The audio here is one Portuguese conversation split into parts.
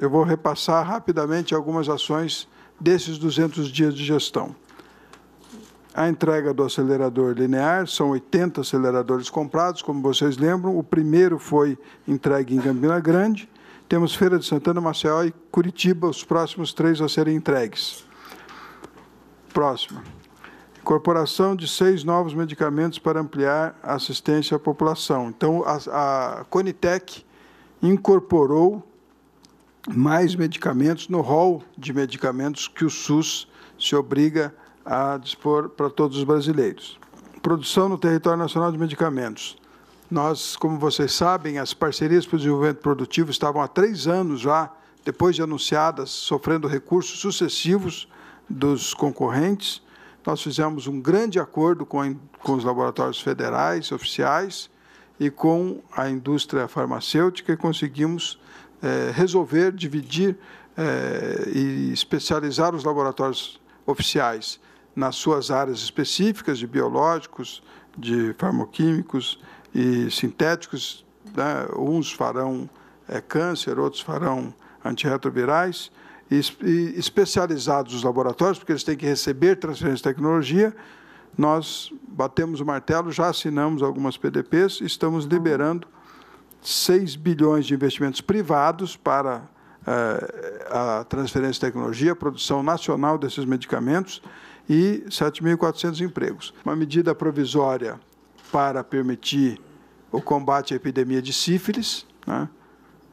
Eu vou repassar rapidamente algumas ações desses 200 dias de gestão. A entrega do acelerador linear, são 80 aceleradores comprados, como vocês lembram. O primeiro foi entregue em Campina Grande. Temos Feira de Santana, Maceió e Curitiba, os próximos três a serem entregues. Próximo. Incorporação de seis novos medicamentos para ampliar a assistência à população. Então, a, a Conitec incorporou mais medicamentos no rol de medicamentos que o SUS se obriga a dispor para todos os brasileiros. Produção no território nacional de medicamentos. Nós, como vocês sabem, as parcerias para o desenvolvimento produtivo estavam há três anos já, depois de anunciadas, sofrendo recursos sucessivos dos concorrentes. Nós fizemos um grande acordo com, com os laboratórios federais, oficiais, e com a indústria farmacêutica e conseguimos é, resolver dividir é, e especializar os laboratórios oficiais nas suas áreas específicas de biológicos, de farmoquímicos e sintéticos. Né? Uns farão é, câncer, outros farão antirretrovirais, e, e especializados os laboratórios, porque eles têm que receber transferência de tecnologia. Nós batemos o martelo, já assinamos algumas PDPs, estamos tá liberando 6 bilhões de investimentos privados para eh, a transferência de tecnologia, a produção nacional desses medicamentos e 7.400 empregos. Uma medida provisória para permitir o combate à epidemia de sífilis. Né?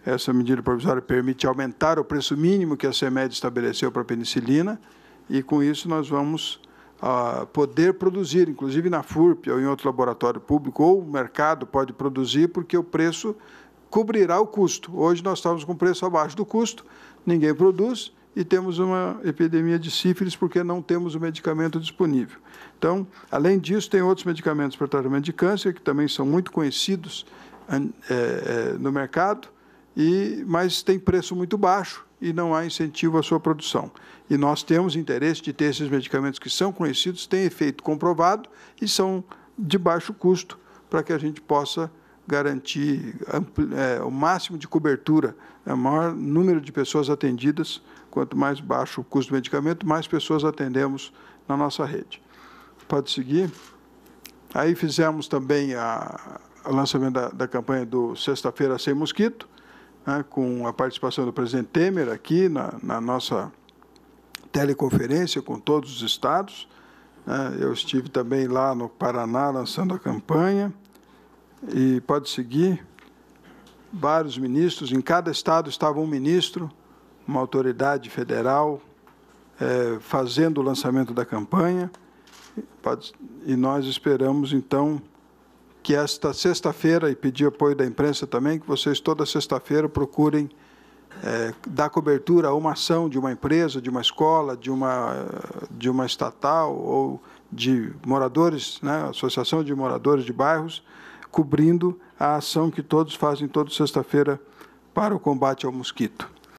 Essa medida provisória permite aumentar o preço mínimo que a CEMED estabeleceu para a penicilina e, com isso, nós vamos poder produzir, inclusive na FURP ou em outro laboratório público, ou o mercado pode produzir, porque o preço cobrirá o custo. Hoje nós estamos com preço abaixo do custo, ninguém produz e temos uma epidemia de sífilis porque não temos o medicamento disponível. Então, além disso, tem outros medicamentos para tratamento de câncer que também são muito conhecidos é, é, no mercado, e, mas tem preço muito baixo e não há incentivo à sua produção. E nós temos interesse de ter esses medicamentos que são conhecidos, têm efeito comprovado e são de baixo custo para que a gente possa garantir é, o máximo de cobertura, é, o maior número de pessoas atendidas. Quanto mais baixo o custo do medicamento, mais pessoas atendemos na nossa rede. Pode seguir. Aí fizemos também a, o lançamento da, da campanha do Sexta-feira Sem Mosquito, né, com a participação do presidente Temer aqui na, na nossa teleconferência com todos os estados. Né. Eu estive também lá no Paraná lançando a campanha e pode seguir vários ministros. Em cada estado estava um ministro, uma autoridade federal, é, fazendo o lançamento da campanha. E nós esperamos, então, que esta sexta-feira, e pedir apoio da imprensa também, que vocês toda sexta-feira procurem é, dar cobertura a uma ação de uma empresa, de uma escola, de uma, de uma estatal ou de moradores, né, associação de moradores de bairros, cobrindo a ação que todos fazem toda sexta-feira para o combate ao mosquito.